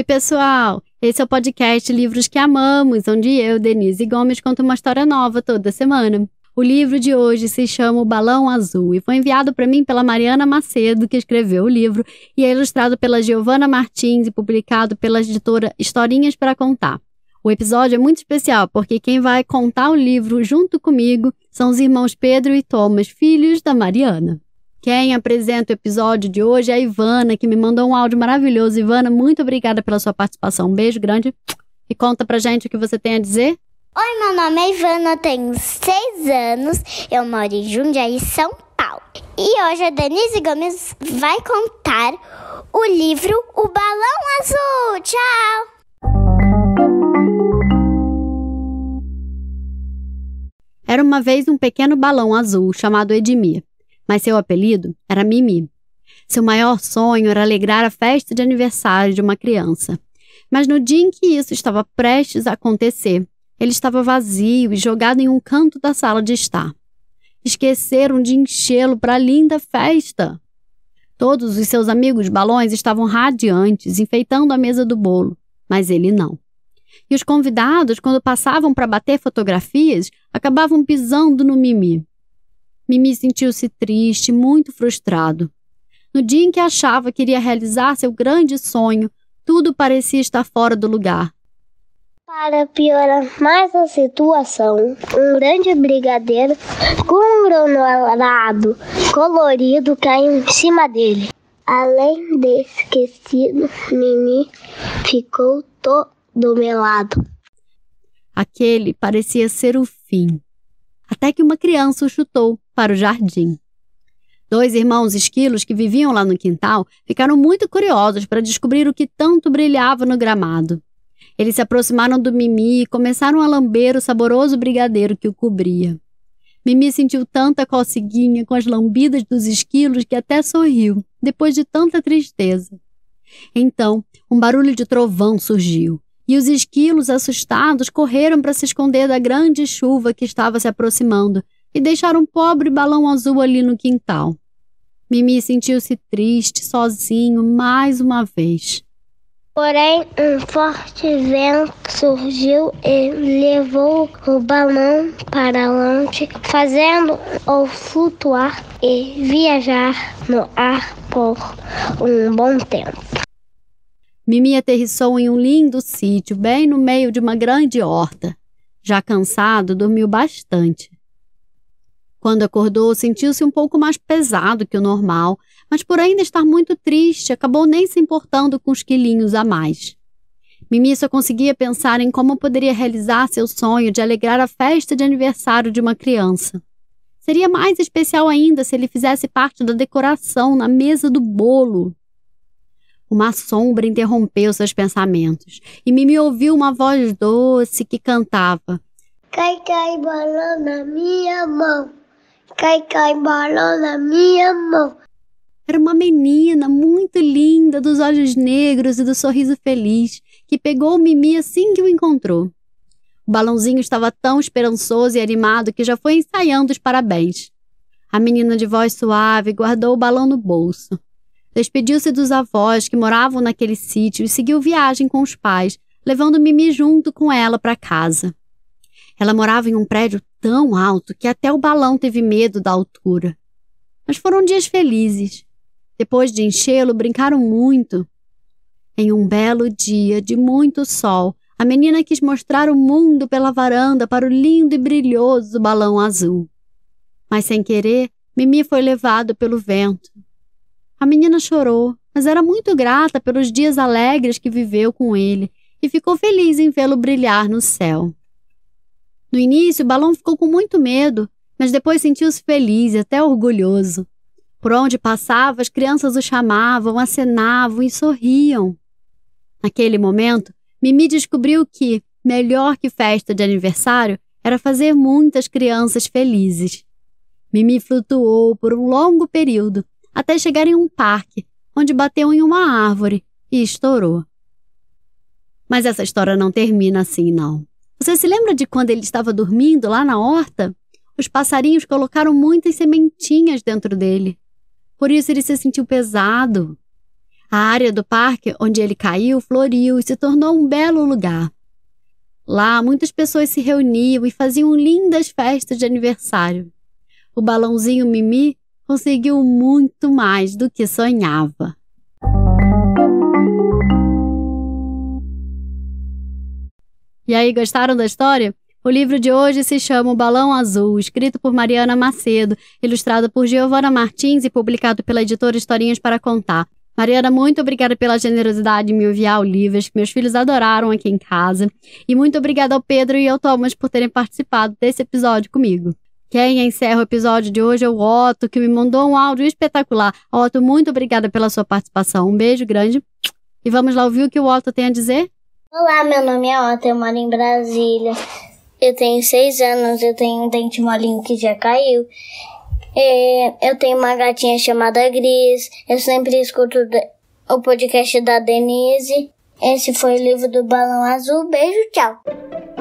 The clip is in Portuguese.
Oi, pessoal! Esse é o podcast Livros que Amamos, onde eu, Denise Gomes, conto uma história nova toda semana. O livro de hoje se chama O Balão Azul e foi enviado para mim pela Mariana Macedo, que escreveu o livro, e é ilustrado pela Giovana Martins e publicado pela editora Historinhas para Contar. O episódio é muito especial porque quem vai contar o livro junto comigo são os irmãos Pedro e Thomas, filhos da Mariana. Quem apresenta o episódio de hoje é a Ivana, que me mandou um áudio maravilhoso. Ivana, muito obrigada pela sua participação. Um beijo grande e conta pra gente o que você tem a dizer. Oi, meu nome é Ivana, tenho seis anos, eu moro em Jundiaí, São Paulo. E hoje a Denise Gomes vai contar o livro O Balão Azul. Tchau! Era uma vez um pequeno balão azul chamado Edmir mas seu apelido era Mimi. Seu maior sonho era alegrar a festa de aniversário de uma criança. Mas no dia em que isso estava prestes a acontecer, ele estava vazio e jogado em um canto da sala de estar. Esqueceram de enchê-lo para a linda festa. Todos os seus amigos balões estavam radiantes, enfeitando a mesa do bolo, mas ele não. E os convidados, quando passavam para bater fotografias, acabavam pisando no mimi. Mimi sentiu-se triste, muito frustrado. No dia em que achava que iria realizar seu grande sonho, tudo parecia estar fora do lugar. Para piorar mais a situação, um grande brigadeiro com um granulado colorido caiu em cima dele. Além de esquecido, Mimi ficou todo melado. Aquele parecia ser o fim. Até que uma criança o chutou para o jardim. Dois irmãos esquilos que viviam lá no quintal ficaram muito curiosos para descobrir o que tanto brilhava no gramado. Eles se aproximaram do Mimi e começaram a lamber o saboroso brigadeiro que o cobria. Mimi sentiu tanta coceguinha com as lambidas dos esquilos que até sorriu, depois de tanta tristeza. Então, um barulho de trovão surgiu, e os esquilos, assustados, correram para se esconder da grande chuva que estava se aproximando, e deixar um pobre balão azul ali no quintal. Mimi sentiu-se triste, sozinho, mais uma vez. Porém, um forte vento surgiu e levou o balão para longe, fazendo-o flutuar e viajar no ar por um bom tempo. Mimi aterrissou em um lindo sítio, bem no meio de uma grande horta. Já cansado, dormiu bastante. Quando acordou, sentiu-se um pouco mais pesado que o normal, mas por ainda estar muito triste, acabou nem se importando com os quilinhos a mais. Mimi só conseguia pensar em como poderia realizar seu sonho de alegrar a festa de aniversário de uma criança. Seria mais especial ainda se ele fizesse parte da decoração na mesa do bolo. Uma sombra interrompeu seus pensamentos e Mimi ouviu uma voz doce que cantava: Cai, cai, bola na minha mão cai, cai, balão na minha mão. Era uma menina muito linda, dos olhos negros e do sorriso feliz, que pegou o Mimi assim que o encontrou. O balãozinho estava tão esperançoso e animado que já foi ensaiando os parabéns. A menina de voz suave guardou o balão no bolso. Despediu-se dos avós que moravam naquele sítio e seguiu viagem com os pais, levando Mimi junto com ela para casa. Ela morava em um prédio tão alto que até o balão teve medo da altura. Mas foram dias felizes. Depois de enchê-lo, brincaram muito. Em um belo dia de muito sol, a menina quis mostrar o mundo pela varanda para o lindo e brilhoso balão azul. Mas sem querer, Mimi foi levado pelo vento. A menina chorou, mas era muito grata pelos dias alegres que viveu com ele e ficou feliz em vê-lo brilhar no céu. No início, o Balão ficou com muito medo, mas depois sentiu-se feliz e até orgulhoso. Por onde passava, as crianças o chamavam, acenavam e sorriam. Naquele momento, Mimi descobriu que, melhor que festa de aniversário, era fazer muitas crianças felizes. Mimi flutuou por um longo período, até chegar em um parque, onde bateu em uma árvore e estourou. Mas essa história não termina assim, não. Você se lembra de quando ele estava dormindo lá na horta? Os passarinhos colocaram muitas sementinhas dentro dele. Por isso ele se sentiu pesado. A área do parque onde ele caiu floriu e se tornou um belo lugar. Lá, muitas pessoas se reuniam e faziam lindas festas de aniversário. O balãozinho Mimi conseguiu muito mais do que sonhava. E aí, gostaram da história? O livro de hoje se chama O Balão Azul, escrito por Mariana Macedo, ilustrado por Giovana Martins e publicado pela editora Historinhas para Contar. Mariana, muito obrigada pela generosidade em me enviar ao livro, que meus filhos adoraram aqui em casa. E muito obrigada ao Pedro e ao Thomas por terem participado desse episódio comigo. Quem encerra o episódio de hoje é o Otto, que me mandou um áudio espetacular. Otto, muito obrigada pela sua participação. Um beijo grande. E vamos lá ouvir o que o Otto tem a dizer? Olá, meu nome é Otto, eu moro em Brasília. Eu tenho seis anos, eu tenho um dente molinho que já caiu. Eu tenho uma gatinha chamada Gris. Eu sempre escuto o podcast da Denise. Esse foi o livro do Balão Azul. Beijo, tchau!